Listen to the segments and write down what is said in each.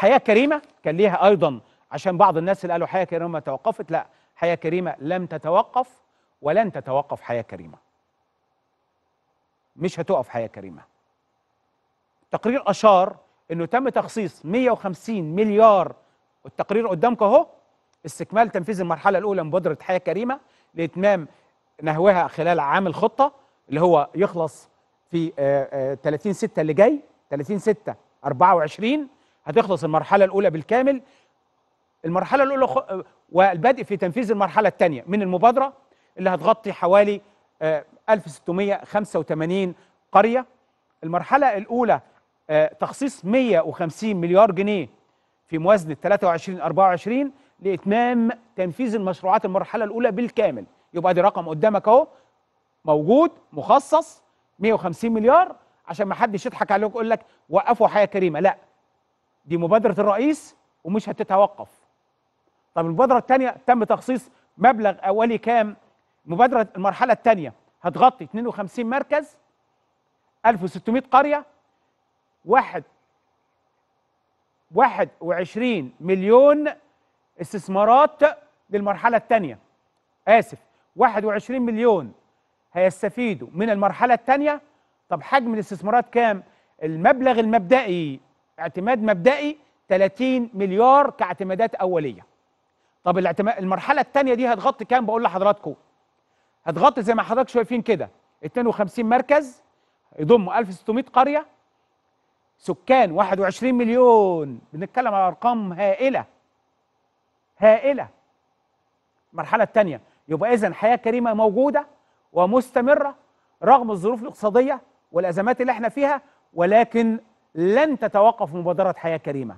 حياه كريمه كان ليها ايضا عشان بعض الناس اللي قالوا حياه كريمه توقفت لا حياه كريمه لم تتوقف ولن تتوقف حياه كريمه مش هتقف حياه كريمه التقرير اشار انه تم تخصيص 150 مليار والتقرير قدامك اهو استكمال تنفيذ المرحله الاولى من بودره حياه كريمه لاتمام نهوها خلال عام الخطه اللي هو يخلص في 30 آه، 6 آه، اللي جاي 30 6 24 هتخلص المرحله الاولى بالكامل المرحله الاولى خ... والبدء في تنفيذ المرحله الثانيه من المبادره اللي هتغطي حوالي 1685 آه، قريه المرحله الاولى آه، تخصيص 150 مليار جنيه في موازنه 23 24 لاتمام تنفيذ المشروعات المرحله الاولى بالكامل يبقى دي رقم قدامك اهو موجود مخصص 150 مليار عشان ما حدش يضحك عليك ويقول لك وقفوا حياه كريمه لا دي مبادره الرئيس ومش هتتوقف طب المبادره الثانيه تم تخصيص مبلغ اولي كام مبادره المرحله الثانيه هتغطي 52 مركز 1600 قريه واحد 21 مليون استثمارات للمرحله الثانيه اسف 21 مليون هيستفيدوا من المرحله الثانيه طب حجم الاستثمارات كام المبلغ المبدئي اعتماد مبدئي 30 مليار كاعتمادات اوليه طب الاعتماد المرحله الثانيه دي هتغطي كام بقول لحضراتكم هتغطي زي ما حضرتك شايفين كده 52 مركز يضم 1600 قريه سكان 21 مليون بنتكلم على ارقام هائله هائله المرحله الثانيه يبقى اذا حياه كريمه موجوده ومستمره رغم الظروف الاقتصاديه والازمات اللي احنا فيها ولكن لن تتوقف مبادرة حياة كريمة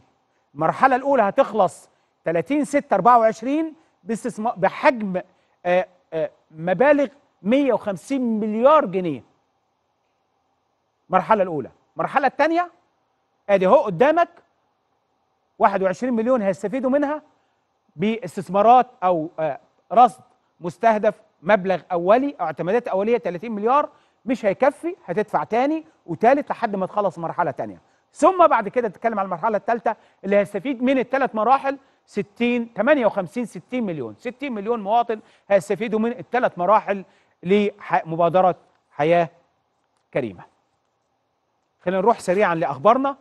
المرحلة الأولى هتخلص 30 6 24 باستثمار بحجم آه، آه، مبالغ 150 مليار جنيه المرحلة الأولى المرحلة الثانية ادي اهو قدامك 21 مليون هيستفيدوا منها باستثمارات او آه، رصد مستهدف مبلغ اولي او اعتمادات اوليه 30 مليار مش هيكفي هتدفع تاني وتالت لحد ما تخلص مرحله تانيه ثم بعد كده تتكلم على المرحله التالتة اللي هيستفيد من التلات مراحل 60 58 60 مليون 60 مليون مواطن هيستفيدوا من التلات مراحل لمبادره حياه كريمه خلينا نروح سريعا لاخبارنا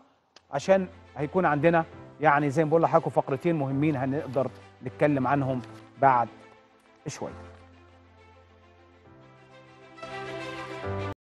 عشان هيكون عندنا يعني زي ما بقول لحضراتكم فقرتين مهمين هنقدر نتكلم عنهم بعد شويه